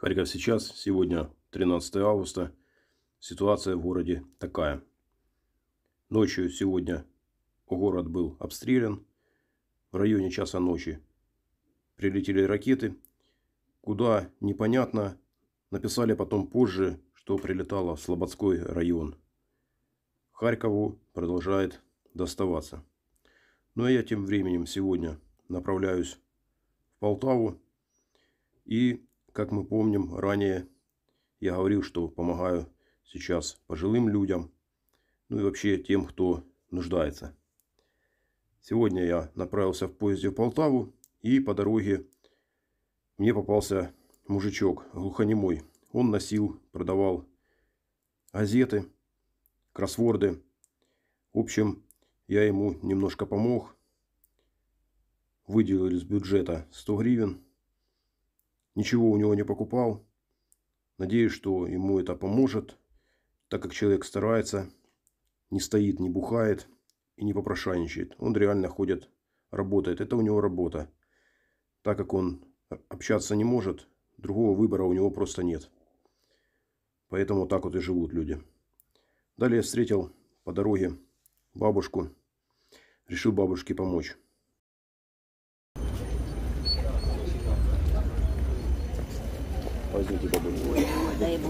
Харьков сейчас, сегодня 13 августа. Ситуация в городе такая. Ночью сегодня город был обстрелян. В районе часа ночи прилетели ракеты. Куда, непонятно. Написали потом позже, что прилетало в Слободской район. Харькову продолжает доставаться. Ну а я тем временем сегодня направляюсь в Полтаву и как мы помним ранее, я говорил, что помогаю сейчас пожилым людям, ну и вообще тем, кто нуждается. Сегодня я направился в поезде в Полтаву, и по дороге мне попался мужичок глухонемой. Он носил, продавал газеты, кроссворды. В общем, я ему немножко помог. Выделил из бюджета 100 гривен – Ничего у него не покупал. Надеюсь, что ему это поможет, так как человек старается, не стоит, не бухает и не попрошайничает. Он реально ходит, работает. Это у него работа. Так как он общаться не может, другого выбора у него просто нет. Поэтому так вот и живут люди. Далее встретил по дороге бабушку. Решил бабушке помочь. Возьмите бабушку. Дай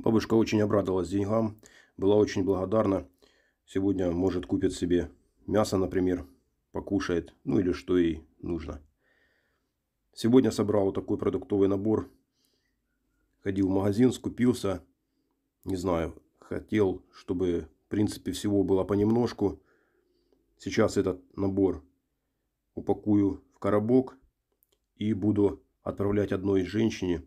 Бабушка очень обрадовалась деньгам, была очень благодарна. Сегодня может купит себе мясо, например, покушает, ну или что ей нужно. Сегодня собрал вот такой продуктовый набор. Ходил в магазин, скупился. Не знаю, хотел, чтобы в принципе всего было понемножку. Сейчас этот набор упакую в коробок и буду отправлять одной женщине,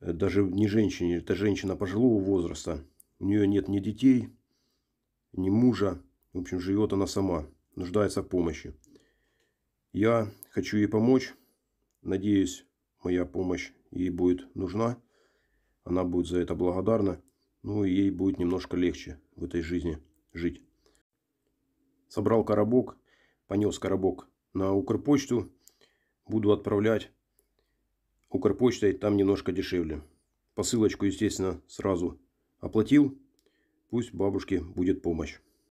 э, даже не женщине, это женщина пожилого возраста. У нее нет ни детей, ни мужа. В общем, живет она сама, нуждается в помощи. Я хочу ей помочь. Надеюсь, моя помощь ей будет нужна. Она будет за это благодарна. Ну и ей будет немножко легче в этой жизни жить. Собрал коробок, понес коробок на Укрпочту Буду отправлять Укрпочтой, там немножко дешевле. Посылочку, естественно, сразу оплатил. Пусть бабушке будет помощь.